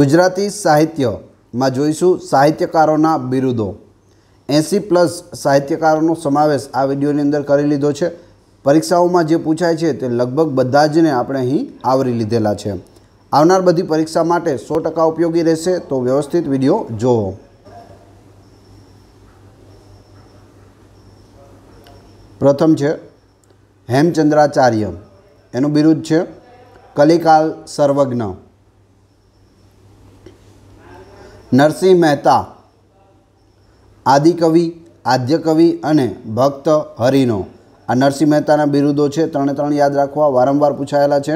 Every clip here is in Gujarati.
ગુજરાતી સાહિત્યમાં જોઈશું સાહિત્યકારોના બિરુદો એંસી પ્લસ સાહિત્યકારોનો સમાવેશ આ વિડીયોની અંદર કરી લીધો છે પરીક્ષાઓમાં જે પૂછાય છે તે લગભગ બધા જ ને આપણે અહીં આવરી લીધેલા છે આવનાર બધી પરીક્ષા માટે સો ટકા ઉપયોગી રહેશે તો વ્યવસ્થિત વિડીયો જુઓ પ્રથમ છે હેમચંદ્રાચાર્ય એનું બિરુદ છે કલિકાલ સર્વજ્ઞ નરસિંહ મહેતા આદિકવિ આદ્યકવિ અને ભક્ત હરિનો આ નરસિંહ મહેતાના બિરુદો છે ત્રણે ત્રણ યાદ રાખવા વારંવાર પૂછાયેલા છે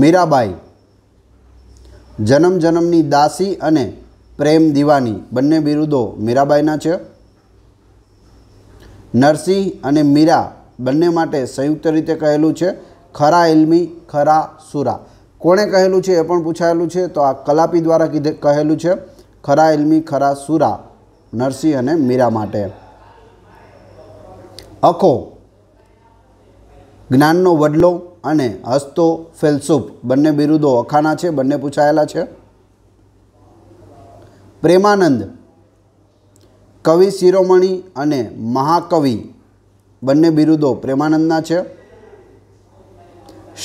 મીરાબાઈ જન્મ જન્મની દાસી અને પ્રેમ દિવાની બંને બિરુદો મીરાબાઈના છે નરસિંહ અને મીરા બંને માટે સંયુક્ત રીતે કહેલું છે ખરા ઇલમી ખરા સુરા કોણે કહેલું છે એ પણ પૂછાયેલું છે તો આ કલાપી દ્વારા કીધે કહેલું છે ખરા ઇલમી ખરા સુરા નરસિંહ અને મીરા માટે અખો જ્ઞાનનો વડલો અને હસ્તો ફેલસુફ બંને બિરુદો અખાના છે બંને પૂછાયેલા છે પ્રેમાનંદ કવિ શિરોમણી અને મહાકવિ બંને બિરુદો પ્રેમાનંદના છે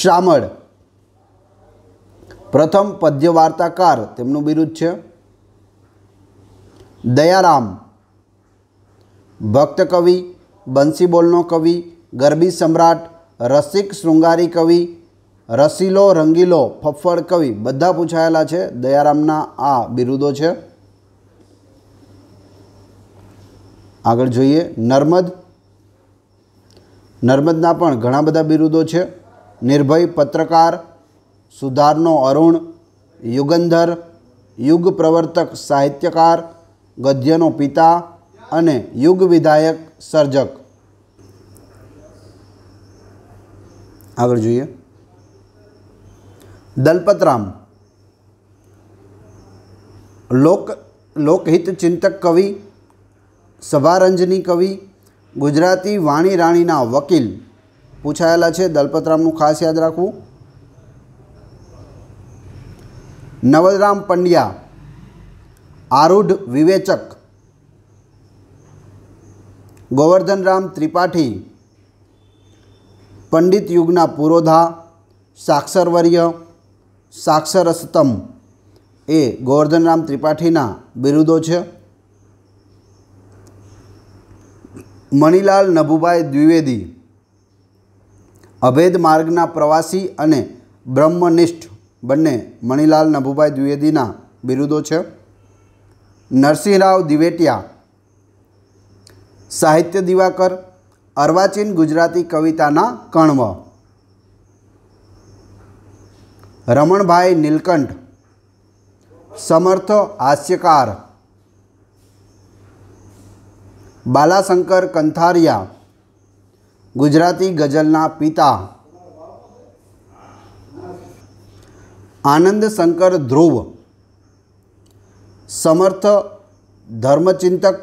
શામળ પ્રથમ પદ્ય વાર્તાકાર તેમનું બિરુદ છે દયારામ ભક્ત કવિ બંસી કવિ ગરબી સમ્રાટ રસિક શૃંગારી કવિ રસીલો રંગીલો ફફડ કવિ બધા પૂછાયેલા છે દયારામના આ બિરુદો છે આગળ જોઈએ નર્મદ નર્મદના પણ ઘણા બધા બિરુદો છે નિર્ભય પત્રકાર સુધારનો અરુણ યુગંધર યુગ પ્રવર્તક સાહિત્યકાર ગદ્યનો પિતા અને યુગ વિધાયક સર્જક આગળ જોઈએ દલપતરામ લોક લોકહિત ચિંતક કવિ સભારંજની કવિ ગુજરાતી વાણી રાણીના વકીલ પૂછાયેલા છે દલપતરામનું ખાસ યાદ રાખવું નવલરામ પંડ્યા આરૂઢ વિવેચક ગોવર્ધનરામ ત્રિપાઠી પંડિત યુગના પુરોધા સાક્ષરવર્ય સાક્ષરસ્તમ એ ગોવર્ધનરામ ત્રિપાઠીના બિરુદો છે મણિલાલ નભુભાઈ દ્વિવેદી અભેદ માર્ગના પ્રવાસી અને બ્રહ્મનિષ્ઠ બંને મણિલાલ નભુભાઈ દ્વિવેદીના બિરુદો છે નરસિંહરાવ દિવેટિયા સાહિત્ય દિવાકર અર્વાચીન ગુજરાતી કવિતાના કણવ રમણભાઈ નીલકંઠ સમર્થ હાસ્યકાર બાલાશંકર કંથારિયા ગુજરાતી ગઝલના પિતા આનંદશંકર ધ્રુવ સમર્થ ધર્મચિંતક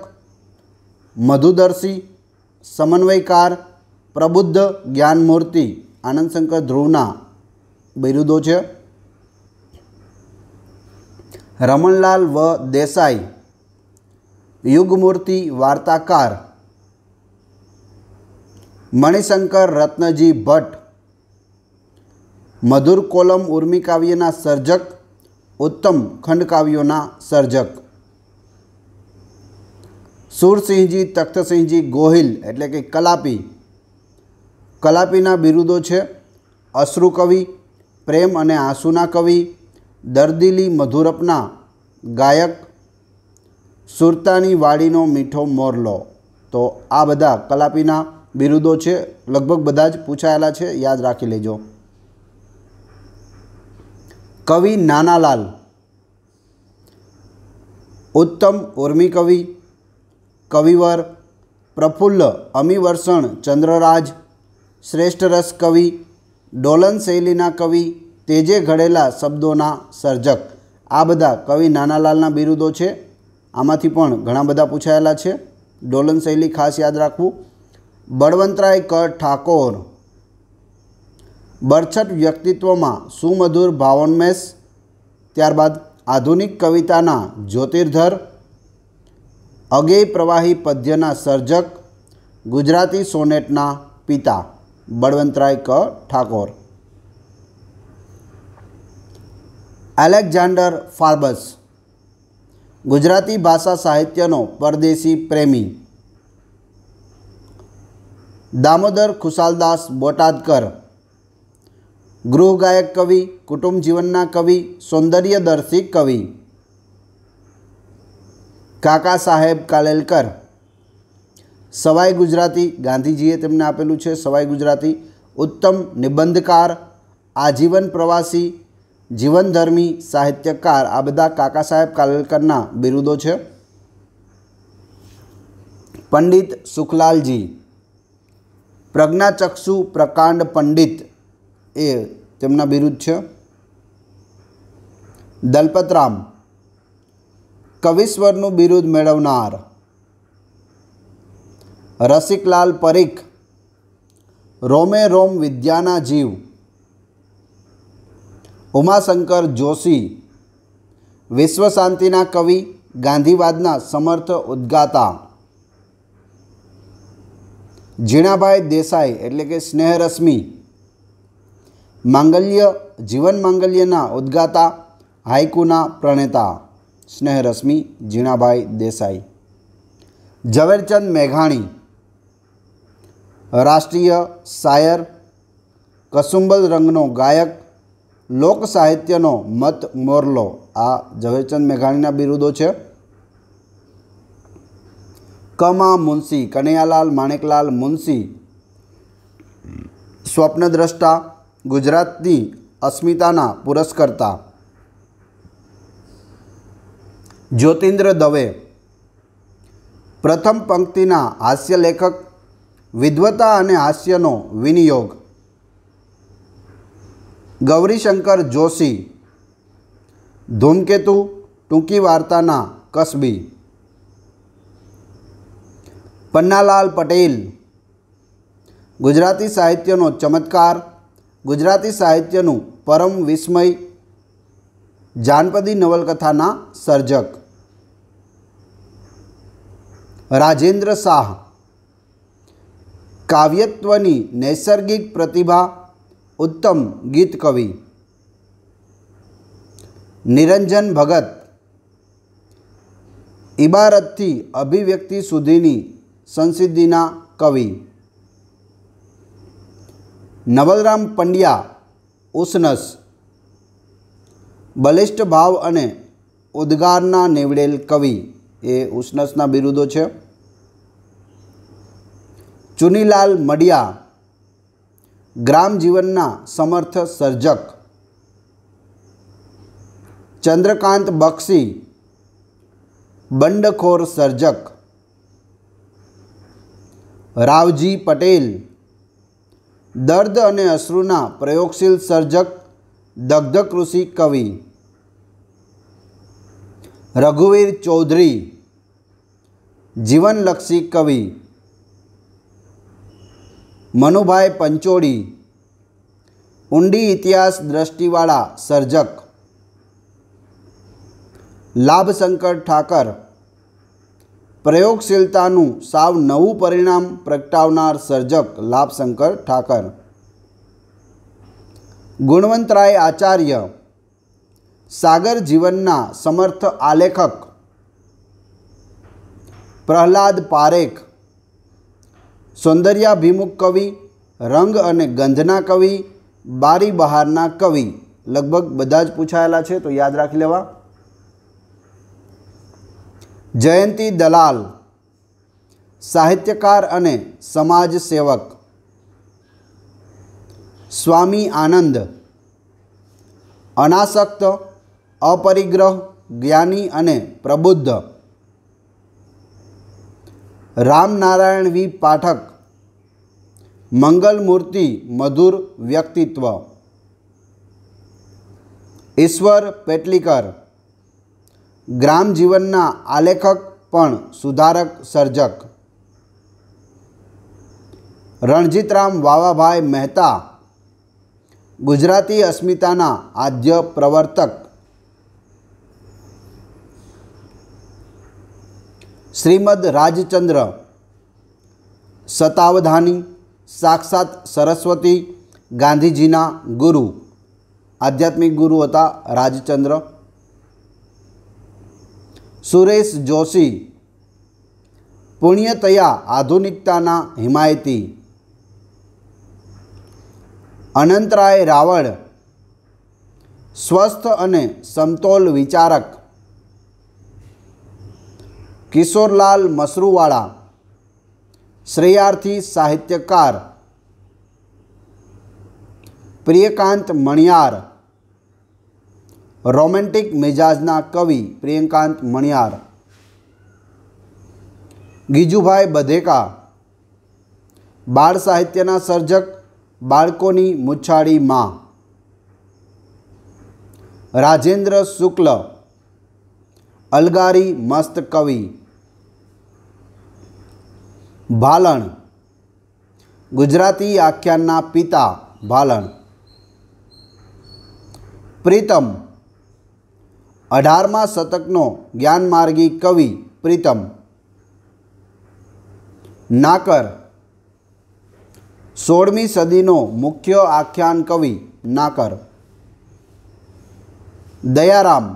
મધુદર્શી સમન્વયકાર પ્રબુદ્ધ જ્ઞાનમૂર્તિ આનંદશંકર ધ્રુવના બિરુદો છે રમણલાલ વ દેસાઈ યુગમૂર્તિ વાર્તાકાર મણિશંકર રત્નજી ભટ્ટ મધુર કોલમ ઉર્મી સર્જક ઉત્તમ ખંડકાવ્યોના સર્જક સુરસિંહજી તખ્તસિંહજી ગોહિલ એટલે કે કલાપી કલાપીના બિરુદો છે અશ્રુ કવિ પ્રેમ અને આંસુના કવિ દર્દીલી મધુરપના ગાયક સુરતાની વાડીનો મીઠો મોરલો તો આ બધા કલાપીના બિરુદો છે લગભગ બધા જ પૂછાયેલા છે યાદ રાખી લેજો કવિ નાનાલાલ ઉત્તમ ઉર્મી કવિ કવિવર પ્રફુલ્લ અમિવર્ષણ ચંદ્રરાજ શ્રેષ્ઠ રસ કવિ ડોલન શૈલીના કવિ તેજે ઘડેલા શબ્દોના સર્જક આ બધા કવિ નાનાલાલના બિરુદો છે આમાંથી પણ ઘણા બધા પૂછાયેલા છે ડોલન શૈલી ખાસ યાદ રાખવું બળવંતરાય કર ઠાકોર બરછટ વ્યક્તિત્વમાં સુમધુર ભાવોન્મેષ ત્યારબાદ આધુનિક કવિતાના જ્યોતિર્ધર અગેય પ્રવાહી પદ્યના સર્જક ગુજરાતી સોનેટના પિતા બળવંતરાય ક ઠાકોર એલેક્ઝાન્ડર ફાર્બસ ગુજરાતી ભાષા સાહિત્યનો પરદેશી પ્રેમી દામોદર ખુશાલદાસ બોટાદકર ગૃહગાયક કવિ કુટુંબ જીવનના કવિ સૌંદર્યદર્શી કવિ કાકા સાહેબ કાલેલકર સવાઈ ગુજરાતી ગાંધીજીએ તેમને આપેલું છે સવાઈ ગુજરાતી ઉત્તમ નિબંધકાર આજીવન પ્રવાસી જીવનધર્મી સાહિત્યકાર આ બધા કાકા સાહેબ કાલેલકરના બિરુદો છે પંડિત સુખલાલજી પ્રજ્ઞાચક્ષુ પ્રકાંડ પંડિત એ તેમના વિરુદ્ધ છે દલપતરામ કવિશ્વરનો વિરોધ મેળવનાર રસિકલાલ પરીખ રોમે-રોમ વિદ્યાના જીવ ઓમાશંકર જોશી વિશ્વ શાંતિના કવિ ગાંધીવાદના સમર્થ ઉદ્ગાતા જીણાભાઈ દેસાઈ એટલે કે સ્નેહરસમી માંગલ્ય જીવન માંગલ્યના ઉદ્ગાતા હાઇકુના પ્રણેતા સ્નેહરશ્મિ જીણાભાઈ દેસાઈ ઝવેરચંદ મેઘાણી રાષ્ટ્રીય શાયર કસુંબલ રંગનો ગાયક લોક સાહિત્યનો મત મોરલો આ ઝવેરચંદ મેઘાણીના બિરુદો છે કમા મુનશી કનૈયાલાલ માણેકલાલ મુનશી સ્વપ્નદ્રષ્ટા ગુજરાતની અસ્મિતાના પુરસ્કર્તા જ્યોતિન્દ્ર દવે પ્રથમ પંક્તિના હાસ્ય લેખક વિદ્વતા અને હાસ્યનો વિનિયોગ ગૌરીશંકર જોશી ધૂમકેતુ ટૂંકી વાર્તાના કસબી પન્નાલાલ પટેલ ગુજરાતી સાહિત્યનો ચમત્કાર ગુજરાતી સાહિત્યનું પરમ વિસ્મય જાનપદી નવલકથાના સર્જક રાજેન્દ્ર શાહ કાવ્યત્વની નૈસર્ગિક પ્રતિભા ઉત્તમ ગીત કવિ નિરંજન ભગત ઇબારતથી અભિવ્યક્તિ સુધીની સંસિદ્ધિના કવિ નવલરામ પંડ્યા ઉસનસ બલિષ્ઠ ભાવ અને ઉદ્ગારના નીવડેલ કવિ એ ઉસનસના બિરુદો છે ચુનીલાલ મડિયા ગ્રામજીવનના સમર્થ સર્જક ચંદ્રકાંત બક્ષી બંડખોર સર્જક રાવજી પટેલ દર્દ અને અશ્રુના પ્રયોગશીલ સર્જક દગ્ધ કૃષિ કવિ રઘુવીર ચૌધરી જીવનલક્ષી કવિ મનુભાઈ પંચોળી ઊંડી ઇતિહાસ દ્રષ્ટિવાળા સર્જક લાભશંકર ઠાકર પ્રયોગશીલતાનું સાવ નવું પરિણામ પ્રગટાવનાર સર્જક લાભશંકર ઠાકર ગુણવંતરાય આચાર્ય સાગર જીવનના સમર્થ આલેખક પ્રહલાદ પારેખ સૌંદર્યાભિમુખ કવિ રંગ અને ગંધના કવિ બારી બહારના કવિ લગભગ બધા જ પૂછાયેલા છે તો યાદ રાખી લેવા જયંતિ દલાલ સાહિત્યકાર અને સમાજ સેવક સ્વામી આનંદ અનાસક્ત અપરિગ્રહ જ્ઞાની અને પ્રબુદ્ધ રામનારાયણ વી પાઠક મંગલમૂર્તિ મધુર વ્યક્તિત્વ ઈશ્વર પેટલીકર ગ્રામ જીવનના આલેખક પણ સુધારક સર્જક રણજીતરામ વાવાભાઈ મહેતા ગુજરાતી અસ્મિતાના આદ્ય પ્રવર્તક શ્રીમદ રાજચંદ્ર સતાવધાની સાક્ષાત સરસ્વતી ગાંધીજીના ગુરુ આધ્યાત્મિક ગુરુ હતા રાજચંદ્ર સુરેશ જોશી પુણ્યતયા આધુનિકતાના હિમાયતી અનંતરાય રાવળ સ્વસ્થ અને સમતોલ વિચારક કિશોરલાલ મસરૂવાળા શ્રેયાર્થી સાહિત્યકાર પ્રિયકાંત મણિયાર રોમેન્ટિક મિજાજના કવિ પ્રિયંકાંત મણિયાર ગીજુભાઈ બધેકા બાળ સાહિત્યના સર્જક બાળકોની મુછાળી માં રાજેન્દ્ર શુક્લ અલગારી મસ્ત કવિ ભાલણ ગુજરાતી આખ્યાનના પિતા ભાલણ પ્રીતમ અઢારમા શતકનો જ્ઞાનમાર્ગી કવિ પ્રીતમ નાકર સોળમી સદીનો મુખ્ય આખ્યાન કવિ નાકર દયારામ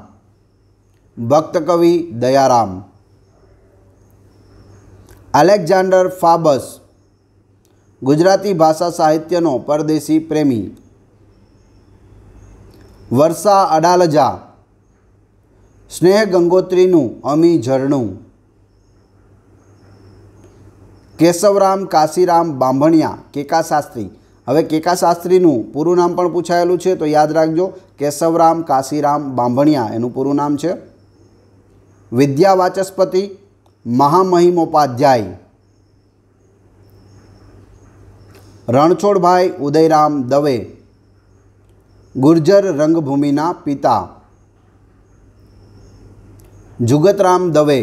ભક્ત કવિ દયારામ અલેક્ઝાન્ડર ફાબસ ગુજરાતી ભાષા સાહિત્યનો પરદેશી પ્રેમી વર્ષા અડાલજા સ્નેહ ગંગોત્રીનું અમી ઝરણું કેશવરામ કાશીરામ બાંભણિયા કેકા શાસ્ત્રી હવે કેકા શાસ્ત્રીનું પૂરું નામ પણ પૂછાયેલું છે તો યાદ રાખજો કેશવરામ કાશીરામ બાંભણિયા એનું પૂરું નામ છે વિદ્યા વાચસ્પતિ મહામહિમોપાધ્યાય રણછોડભાઈ ઉદયરામ દવે ગુર્જર રંગભૂમિના પિતા જુગતરામ દવે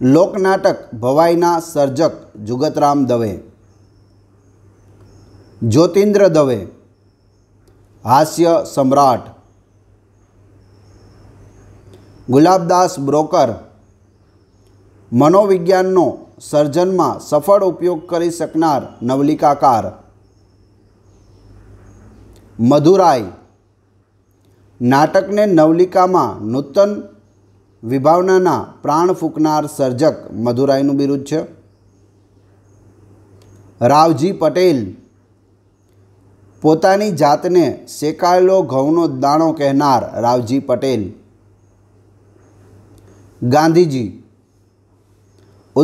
લોકનાટક ભવાઈના સર્જક જુગતરામ દવે જ્યોતિન્દ્ર દવે હાસ્ય સમ્રાટ ગુલાબદાસ બ્રોકર મનોવિજ્ઞાનનો સર્જનમાં સફળ ઉપયોગ કરી શકનાર નવલિકાકાર મધુરાઈ નાટકને નવલિકામાં નૂતન વિભાવનાના પ્રાણ ફૂંકનાર સર્જક મધુરાઈનું બિરુદ છે રાવજી પટેલ પોતાની જાતને શેકાયેલો ઘઉંનો દાણો કહેનાર રાવજી પટેલ ગાંધીજી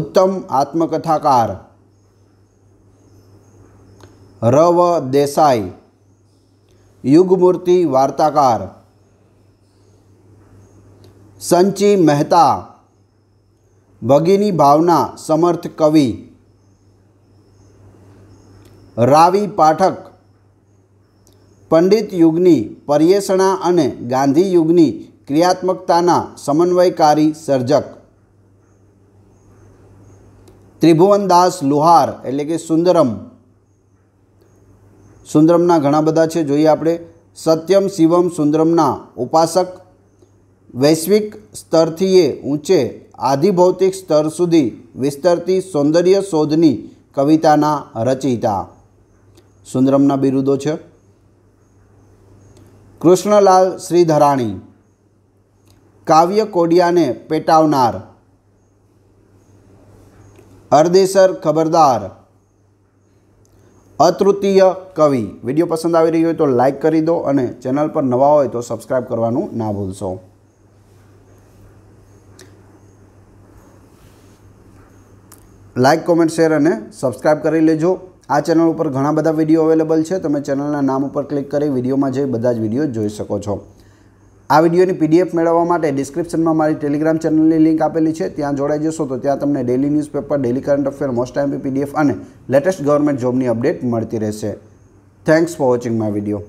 ઉત્તમ આત્મકથાકાર રવ દેસાઈ યુગમૂર્તિ વાર્તાકાર સંચી મહેતા ભગીની ભાવના સમર્થ કવિ રાવી પાઠક પંડિત યુગની પર્યેષણા અને ગાંધી યુગની ક્રિયાત્મકતાના સમન્વયકારી સર્જક ત્રિભુવનદાસ લુહાર એટલે કે સુંદરમ સુંદરમના ઘણા બધા છે જોઈએ આપણે સત્યમ શિવમ સુંદરમના ઉપાસક વૈશ્વિક સ્તરથી એ ઊંચે આધિભૌતિક સ્તર સુધી વિસ્તરતી સૌંદર્ય શોધની કવિતાના રચયિતા સુંદરમના બિરુદો છે કૃષ્ણલાલ શ્રીધરાણી કાવ્ય કોડિયાને પેટાવનાર અરદેસર ખબરદાર અતૃતીય કવિ વિડીયો પસંદ આવી રહ્યો હોય તો લાઇક કરી દો અને ચેનલ પર નવા હોય તો સબસ્ક્રાઈબ કરવાનું ના ભૂલશો લાઇક કોમેન્ટ શેર અને સબસ્ક્રાઇબ કરી લેજો આ ચેનલ ઉપર ઘણા બધા વિડીયો અવેલેબલ છે તમે ચેનલના નામ ઉપર ક્લિક કરી વિડીયોમાં જઈ બધા જ વિડીયો જોઈ શકો છો આ વિડીયોની પીડીએફ મેળવવા માટે ડિસ્ક્રિપ્શનમાં મારી ટેલિગ્રામ ચેનલની લિંક આપેલી છે ત્યાં જોડાઈ જશો તો ત્યાં તમને daily newspaper daily current affair most time PDF અને લેટેસ્ટ ગવર્મેન્ટ જોબની અપડેટ મળતી રહેશે thanks for watching my video